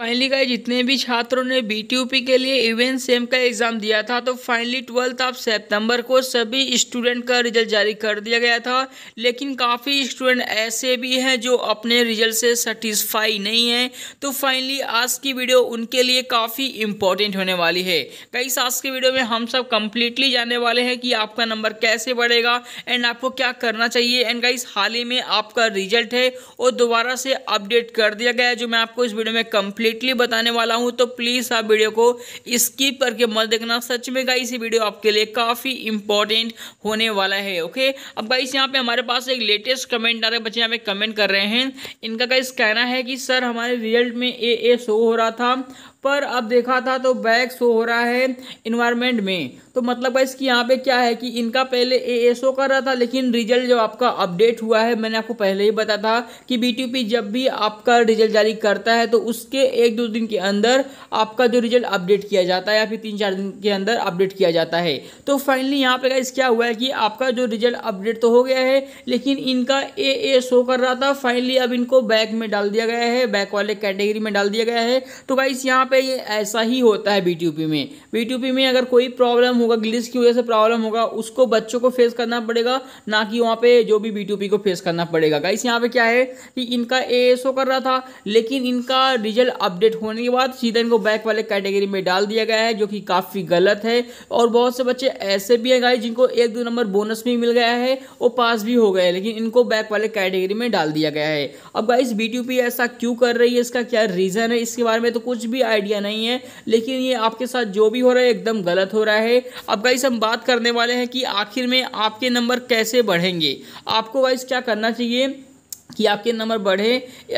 finally guys जितने भी छात्रों ने बी के लिए इवेंट सेम का एग्ज़ाम दिया था तो फाइनली ट्वेल्थ ऑफ सितंबर को सभी स्टूडेंट का रिजल्ट जारी कर दिया गया था लेकिन काफ़ी स्टूडेंट ऐसे भी हैं जो अपने रिजल्ट से सेटिस्फाई नहीं हैं तो फाइनली आज की वीडियो उनके लिए काफ़ी इंपॉर्टेंट होने वाली है कई आज की वीडियो में हम सब कम्प्लीटली जानने वाले हैं कि आपका नंबर कैसे बढ़ेगा एंड आपको क्या करना चाहिए एंड गाइज हाल ही में आपका रिजल्ट है वो दोबारा से अपडेट कर दिया गया जो मैं आपको इस वीडियो में कम्प्लीट कंप्लीटली बताने वाला हूँ तो प्लीज़ आप वीडियो को स्किप करके मत देखना सच में गाई ये वीडियो आपके लिए काफ़ी इंपॉर्टेंट होने वाला है ओके अब गाई यहाँ पे हमारे पास एक लेटेस्ट कमेंट आ रहे बच्चे यहाँ पे कमेंट कर रहे हैं इनका गाइस कहना है कि सर हमारे रिजल्ट में ए ए शो हो रहा था पर अब देखा था तो बैग शो हो रहा है इन्वायरमेंट में तो मतलब भाई इसकी यहाँ पे क्या है कि इनका पहले ए एस शो कर रहा था लेकिन रिजल्ट जब आपका अपडेट हुआ है मैंने आपको पहले ही बताया था कि बी जब भी आपका रिजल्ट जारी करता है तो उसके एक दो दिन के अंदर आपका जो रिजल्ट अपडेट किया जाता है या फिर तीन चार दिन के अंदर अपडेट किया जाता है तो फाइनली यहाँ पे गाइस क्या हुआ है कि आपका जो रिजल्ट अपडेट तो हो गया है लेकिन इनका ए ए शो कर रहा था फाइनली अब इनको बैक में डाल दिया गया है बैक वाले कैटेगरी में डाल दिया गया है तो गाइस यहाँ पे ये ऐसा ही होता है बी में बी में अगर कोई प्रॉब्लम होगा ग्लिस की वजह से प्रॉब्लम होगा उसको बच्चों को फेस करना पड़ेगा ना कि वहाँ पे जो भी बी को फेस करना पड़ेगा गाइस यहाँ पे क्या है कि इनका ए कर रहा था लेकिन इनका रिजल्ट अपडेट होने के बाद सीधा इनको बैक वाले कैटेगरी में डाल दिया गया है जो कि काफ़ी गलत है और बहुत से बच्चे ऐसे भी हैं गाइस जिनको एक दो नंबर बोनस भी मिल गया है वो पास भी हो गए लेकिन इनको बैक वाले कैटेगरी में डाल दिया गया है अब गाइस बी ऐसा क्यों कर रही है इसका क्या रीज़न है इसके बारे में तो कुछ भी आइडिया नहीं है लेकिन ये आपके साथ जो भी हो रहा है एकदम गलत हो रहा है अब गाइस हम बात करने वाले हैं कि आखिर में आपके नंबर कैसे बढ़ेंगे आपको गाइस क्या करना चाहिए कि आपके नंबर बढ़े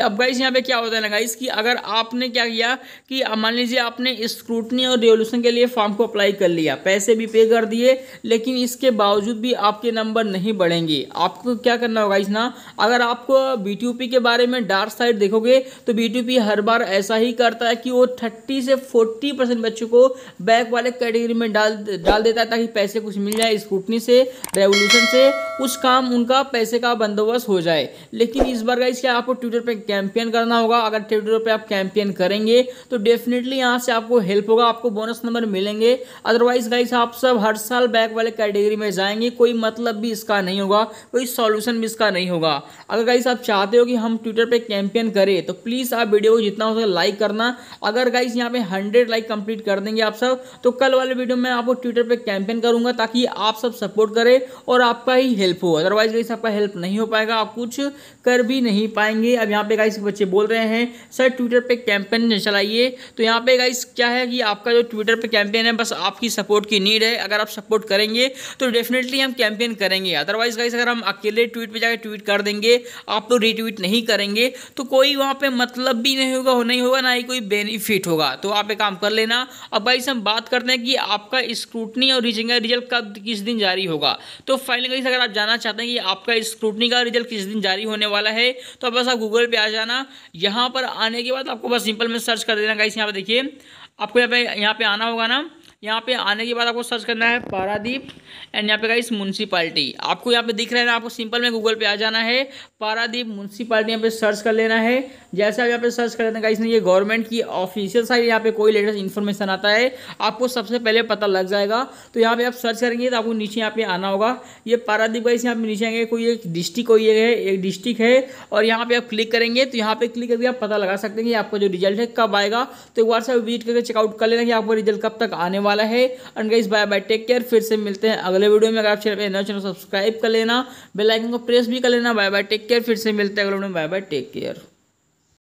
अब गाइस यहाँ पे क्या होता है ना गाइस कि अगर आपने क्या किया कि मान लीजिए आपने स्क्रूटनी और रेवोल्यूशन के लिए फॉर्म को अप्लाई कर लिया पैसे भी पे कर दिए लेकिन इसके बावजूद भी आपके नंबर नहीं बढ़ेंगे आपको क्या करना होगा इस ना अगर आपको बी के बारे में डार्क साइड देखोगे तो बी हर बार ऐसा ही करता है कि वो थर्टी से फोर्टी बच्चों को बैक वाले कैटेगरी में डाल डाल देता है ताकि पैसे कुछ मिल जाए स्क्रूटनी से रेवोल्यूशन से कुछ काम उनका पैसे का बंदोबस्त हो जाए लेकिन इस बार गाइस क्या आपको ट्विटर पे कैंपेन करना होगा अगर ट्विटर पे आप कैंपेन करेंगे तो डेफिनेटली यहाँ से आपको हेल्प होगा आपको बोनस नंबर मिलेंगे अदरवाइज गाइस आप सब हर साल बैक वाले कैटेगरी में जाएंगे कोई मतलब भी इसका नहीं होगा कोई सॉल्यूशन भी इसका नहीं होगा अगर गाइस आप चाहते हो कि हम ट्विटर पर कैंपेन करें तो प्लीज़ आप वीडियो को जितना हो सके लाइक करना अगर गाइस यहाँ पे हंड्रेड लाइक कंप्लीट कर देंगे आप सब तो कल वाले वीडियो में आपको ट्विटर पर कैंपेन करूँगा ताकि आप सब सपोर्ट करें और आपका ही हेल्प हो अदरवाइज गाइस आपका हेल्प नहीं हो पाएगा आप कुछ कर भी नहीं पाएंगे अब यहाँ पे गाइस बच्चे बोल रहे हैं सर ट्विटर पे कैंपेन चलाइए तो यहाँ पे गाइस क्या है कि आपका जो ट्विटर पे कैंपेन है बस आपकी सपोर्ट की नीड है अगर आप सपोर्ट करेंगे तो डेफिनेटली हम कैंपेन करेंगे अदरवाइज गाइस अगर हम अकेले ट्वीट पर जाकर ट्वीट कर देंगे आप तो रिट्वीट नहीं करेंगे तो कोई वहाँ पर मतलब भी नहीं होगा नहीं होगा ना ही कोई बेनिफिट होगा तो आप एक काम कर लेना अब गाइस हम बात करते हैं कि आपका स्क्रूटनी और रीचिंग रिजल्ट कब किस दिन जारी होगा तो फाइनल गाइस अगर आप जानना चाहते हैं कि आपका स्क्रूटनी का रिजल्ट किस दिन जारी होने वाला है तो बस आप गूगल पे आ जाना यहाँ पर आने के बाद आपको बस सिंपल में सर्च कर देना गाइस यहाँ पे देखिए आपको यहाँ पे यहाँ पे आना होगा ना यहाँ पे आने के बाद आपको सर्च करना है पारादीप एंड यहाँ पे गाइस म्यूनसिपाल्टी आपको यहाँ पे दिख रहा है ना आपको सिंपल में गूगल पे आ जाना है पारादीप म्यूनसिपाल्टी यहाँ पे सर्च कर लेना है जैसे आप यहाँ पे सर्च करते हैं गाइस ये गवर्नमेंट की ऑफिशियल साइट यहाँ पे कोई लेटेस्ट इन्फॉर्मेशन आता है आपको सबसे पहले पता लग जाएगा तो यहाँ पे आप सर्च करेंगे तो आपको नीचे यहाँ पे आना होगा ये पारादीप गाइस यहाँ पे नीचे आएंगे कोई एक डिस्ट्रिक्ट कोई है एक डिस्ट्रिक्ट है और यहाँ पे आप क्लिक करेंगे तो यहाँ पे क्लिक करके आप पता लगा सकते हैं कि आपका जो रिजल्ट है कब आएगा तो एक बार से विजिट करके चेकआउट कर लेना कि आपका रिजल्ट कब तक आने वाला है and guys bye bye take care फिर से मिलते हैं अगले वीडियो में अगर आप चैनल चैनल सब्सक्राइब कर लेना बेलाइकन को प्रेस भी कर लेना बाय बाय टेक केयर फिर से मिलते हैं अगले वीडियो में बाय बाय टेक केयर